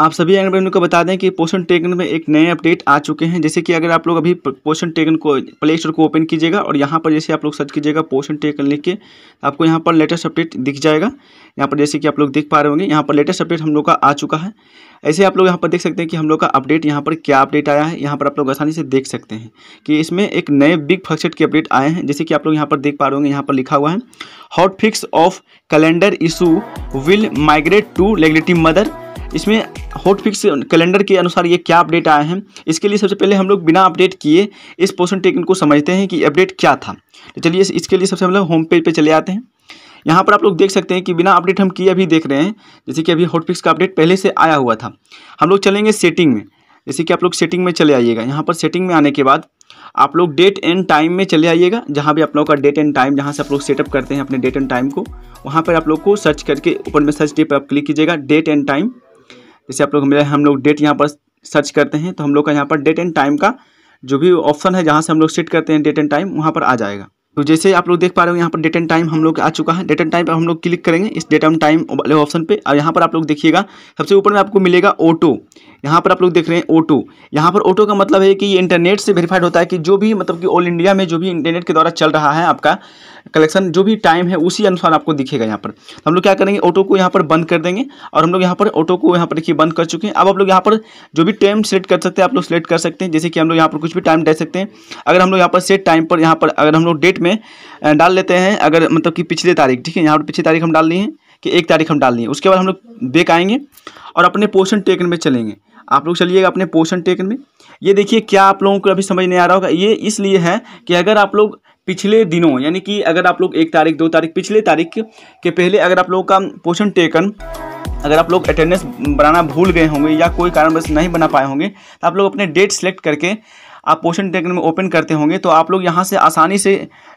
आप सभी अगर को बता दें कि पोषण टेकन में एक नए अपडेट आ चुके हैं जैसे कि अगर आप लोग अभी पोषण टेकन को प्ले स्टोर को ओपन कीजिएगा और यहाँ पर जैसे आप लोग सर्च कीजिएगा पोषण टेकन लिख के तो आपको यहाँ पर लेटेस्ट अपडेट दिख जाएगा यहाँ पर जैसे कि आप लोग देख पा रहे होंगे यहाँ पर लेटेस्ट अपडेट हम लोग का आ चुका है ऐसे आप लोग यहाँ पर देख सकते हैं कि हम लोग का अपडेट यहाँ पर क्या अपडेट आया है यहाँ पर आप लोग आसानी से देख सकते हैं कि इसमें एक नए बिग फक्सेट के अपडेट आए हैं जैसे कि आप लोग यहाँ पर देख पा रहे होंगे यहाँ पर लिखा हुआ है hot fix of calendar issue will migrate to legislative mother इसमें हॉट फिक्स कैलेंडर के अनुसार ये क्या अपडेट आए हैं इसके लिए सबसे पहले हम लोग बिना अपडेट किए इस पोषण टेक्निक को समझते हैं कि अपडेट क्या था तो चलिए इसके लिए सबसे पहले होम पेज पर चले आते हैं यहाँ पर आप लोग देख सकते हैं कि बिना अपडेट हम किए अभी देख रहे हैं जैसे कि अभी हॉट फिक्स का अपडेट पहले से आया हुआ था हम लोग चलेंगे सेटिंग में जैसे कि आप लोग सेटिंग में चले आइएगा यहाँ पर सेटिंग में आने के बाद आप लोग डेट एंड टाइम में चले आइएगा जहाँ भी आप लोगों का डेट एंड टाइम जहाँ से आप लोग सेटअप करते हैं अपने डेट एंड टाइम को वहाँ पर आप लोग को सर्च करके ऊपर में सर्च पर आप क्लिक कीजिएगा डेट एंड टाइम जैसे आप लोग मिला हम लोग डेट यहाँ पर सर्च करते हैं तो हम लोग का यहाँ पर डेट एंड टाइम का जो भी ऑप्शन है जहाँ से हम लोग सेट करते हैं डेट एंड टाइम वहाँ पर आ जाएगा तो जैसे आप लोग देख पा रहे हो यहाँ पर डेट एंड टाइम हम लोग आ चुका है डेट एंड टाइम पर हम लोग क्लिक करेंगे इस डेट एंड टाइम वाले ऑप्शन पे और यहाँ पर आप लोग देखिएगा सबसे ऊपर में आपको मिलेगा ऑटो यहाँ पर आप लोग देख रहे हैं ओटो यहाँ पर ओटो का मतलब है कि ये इंटरनेट से वेरीफाइड होता है कि जो भी मतलब कि ऑल इंडिया में जो भी इंटरनेट के द्वारा चल रहा है आपका कलेक्शन जो भी टाइम है उसी अनुसार आपको दिखेगा यहाँ पर तो हम लोग क्या करेंगे ऑटो को यहाँ पर बंद कर देंगे और हम लोग यहाँ पर ऑटो को यहाँ पर देखिए बंद कर चुके हैं अब आप लोग यहाँ पर जो भी टाइम सेलेक्ट कर सकते हैं आप लोग सेलेक्ट कर सकते हैं जैसे कि हम लोग यहाँ पर कुछ भी टाइम डाल सकते हैं अगर हम लोग यहाँ पर सेट टाइम पर यहाँ पर अगर हम लोग डेट में डाल लेते हैं अगर मतलब कि पिछले तारीख ठीक है यहाँ पर पिछली तारीख हम डाल ली है कि एक तारीख हम डाल दी उसके बाद हम लोग बेक आएंगे और अपने पोर्शन टेकन में चलेंगे आप लोग चलिएगा अपने पोषण टेकन में ये देखिए क्या आप लोगों को अभी समझ नहीं आ रहा होगा ये इसलिए है कि अगर आप लोग पिछले दिनों यानी कि अगर आप लोग एक तारीख दो तारीख पिछले तारीख के पहले अगर आप लोगों का पोषण टेकन अगर आप लोग अटेंडेंस बनाना भूल गए होंगे या कोई कारणवश नहीं बना पाए होंगे तो आप लोग अपने डेट सेलेक्ट करके आप पोषण टेकन में ओपन करते होंगे तो आप लोग यहाँ से आसानी से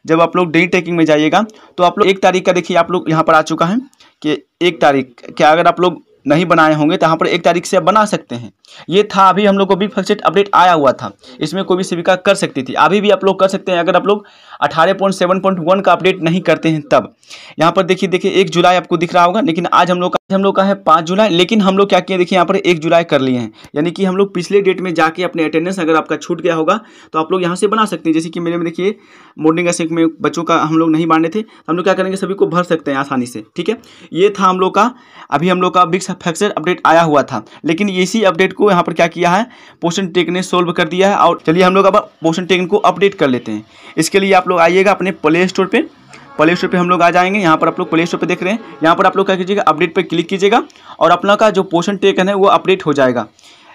जब आप लोग डेट टेकिंग में जाइएगा तो आप लोग एक तारीख का देखिए आप लोग यहाँ पर आ चुका है कि एक तारीख क्या अगर आप लोग नहीं बनाए होंगे तो यहाँ पर एक तारीख से आप बना सकते हैं ये था अभी हम लोग को बिग फर्स्ट अपडेट आया हुआ था इसमें कोई भी सेविका कर सकती थी अभी भी आप लोग कर सकते हैं अगर आप लोग अठारह पॉइंट सेवन पॉइंट वन का अपडेट नहीं करते हैं तब यहाँ पर देखिए देखिए एक जुलाई आपको दिख रहा होगा लेकिन आज हम लोग हम लोग का है पाँच जुलाई लेकिन हम लोग क्या किए देखिए यहाँ पर एक जुलाई कर लिए हैं यानी कि हम लोग पिछले डेट में जाके अपने अटेंडेंस अगर आपका छूट गया होगा तो आप लोग यहाँ से बना सकते हैं जैसे कि मेरे में देखिए मॉर्निंग असिंग में बच्चों का हम लोग नहीं बांटे थे तो हम लोग क्या करेंगे सभी को भर सकते हैं आसानी से ठीक है ये था हम लोग का अभी हम लोग का बिग फैक्सर अपडेट आया हुआ था लेकिन इसी अपडेट को को यहाँ पर क्या किया है पोषण टेक ने सोल्व कर दिया है और चलिए हम लोग अब पोषण टेक को अपडेट कर लेते हैं इसके लिए आप लोग आइएगा अपने प्ले स्टोर पर प्ले स्टोर पर हम लोग आ जाएंगे यहाँ पर आप लोग प्ले स्टोर पर देख रहे हैं यहाँ पर आप लोग क्या कीजिएगा अपडेट पर क्लिक कीजिएगा और अपना का जो पोषण टेकन है वो अपडेट हो जाएगा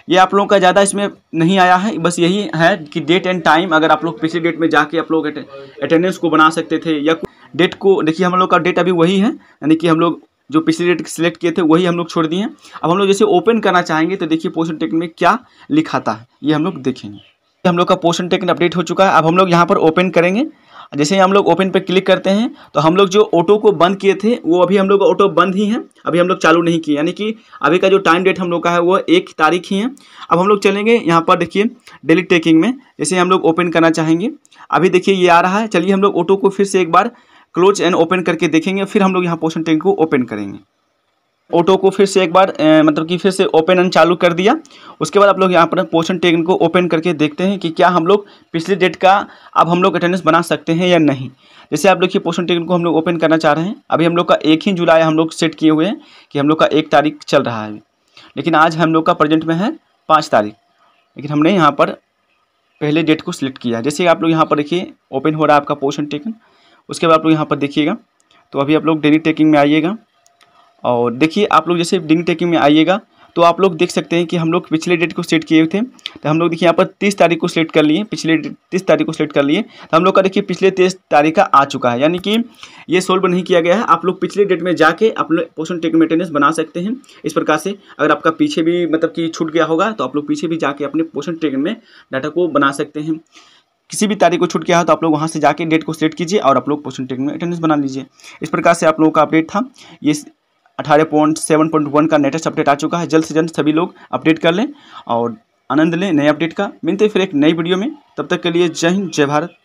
ये आप लोगों का ज़्यादा इसमें नहीं आया है बस यही है कि डेट एंड टाइम अगर आप लोग पिछले डेट में जाके आप लोग अटेंडेंस को बना सकते थे या डेट को देखिए हम लोग का डेट अभी वही है यानी कि हम लोग जो पिछले डेट सिलेक्ट किए थे वही हम लोग छोड़ दिए हैं अब हम लोग जैसे ओपन करना चाहेंगे तो देखिए पोषण टेक में क्या लिखाता है ये हम लोग देखेंगे हम लोग का पोषण टेक अपडेट हो चुका है अब हम लोग यहाँ पर ओपन करेंगे जैसे ही हम लोग ओपन पर क्लिक करते हैं तो हम लोग जो ऑटो को बंद किए थे वो अभी हम लोग ऑटो बंद ही हैं अभी हम लोग चालू नहीं किए यानी कि अभी का जो टाइम डेट हम लोग का है वो एक तारीख ही है अब हम लोग चलेंगे यहाँ पर देखिए डेली टेकिंग में जैसे हम लोग ओपन करना चाहेंगे अभी देखिए ये आ रहा है चलिए हम लोग ऑटो को फिर से एक बार क्लोज एंड ओपन करके देखेंगे फिर हम लोग यहाँ पोषण टेन को ओपन करेंगे ऑटो को फिर से एक बार ए, मतलब कि फिर से ओपन एंड चालू कर दिया उसके बाद आप लोग यहाँ पर पोषण टैंक को ओपन करके देखते हैं कि क्या हम लोग पिछले डेट का अब हम लोग अटेंडेंस बना सकते हैं या नहीं जैसे आप लोग ये पोषण टैंक को हम लोग ओपन करना चाह रहे हैं अभी हम लोग का एक ही जुलाई हम लोग सेट किए हुए हैं कि हम लोग का एक तारीख चल रहा है लेकिन आज हम लोग का प्रजेंट में है पाँच तारीख लेकिन हमने यहाँ पर पहले डेट को सिलेक्ट किया जैसे आप लोग यहाँ पर देखिए ओपन हो रहा है आपका पोषण टेकन उसके बाद आप लोग यहाँ पर देखिएगा तो अभी आप लोग डेली टेकिंग में आइएगा और देखिए आप लोग जैसे डेनी टेकिंग में आइएगा तो आप लोग देख सकते हैं कि हम लोग पिछले डेट को सेट किए थे तो हम लोग देखिए यहाँ पर तीस तारीख को सेलेक्ट कर लिए पिछले तीस तारीख को सेलेक्ट कर लिए तो हम लोग का देखिए पिछले तीस तारीख का आ चुका है यानी कि ये सोल्व नहीं किया गया है आप लोग पिछले डेट में जाके अपने पोषण पोर्सन टेक मेंटेनेंस बना सकते हैं इस प्रकार से अगर आपका पीछे भी मतलब कि छूट गया होगा तो आप लोग पीछे भी जाके अपने पोर्सन टेक में डाटा को बना सकते हैं किसी भी तारीख को छूट गया हो तो आप लोग वहाँ से जाके डेट को सेलेक्ट कीजिए और आप लोग क्वेश्चन टेक में अटेंडेंस बना लीजिए इस प्रकार से आप लोगों का अपडेट था ये अठारह पॉइंट सेवन पॉइंट वन का लेटेस्ट अपडेट आ चुका है जल्द से जल्द सभी लोग अपडेट कर लें और आनंद लें नए अपडेट का मिलते फिर एक नई वीडियो में तब तक के लिए जय हिंद जय भारत